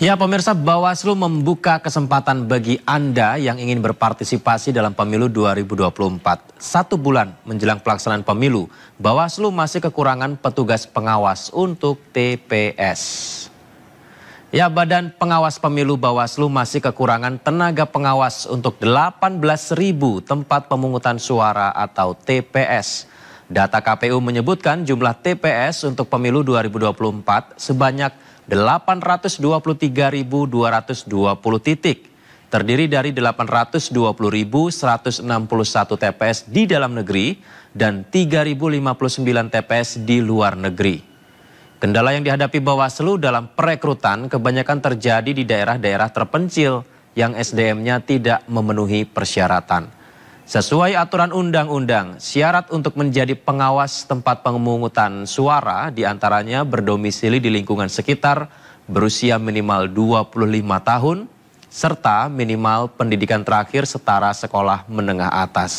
Ya pemirsa Bawaslu membuka kesempatan bagi Anda yang ingin berpartisipasi dalam pemilu 2024. Satu bulan menjelang pelaksanaan pemilu, Bawaslu masih kekurangan petugas pengawas untuk TPS. Ya, Badan Pengawas Pemilu Bawaslu masih kekurangan tenaga pengawas untuk 18.000 tempat pemungutan suara atau TPS. Data KPU menyebutkan jumlah TPS untuk pemilu 2024 sebanyak 823.220 titik, terdiri dari 820.161 TPS di dalam negeri dan 3.059 TPS di luar negeri. Kendala yang dihadapi Bawaslu dalam perekrutan kebanyakan terjadi di daerah-daerah terpencil yang SDM-nya tidak memenuhi persyaratan. Sesuai aturan undang-undang, syarat untuk menjadi pengawas tempat pengemungutan suara diantaranya berdomisili di lingkungan sekitar, berusia minimal 25 tahun, serta minimal pendidikan terakhir setara sekolah menengah atas.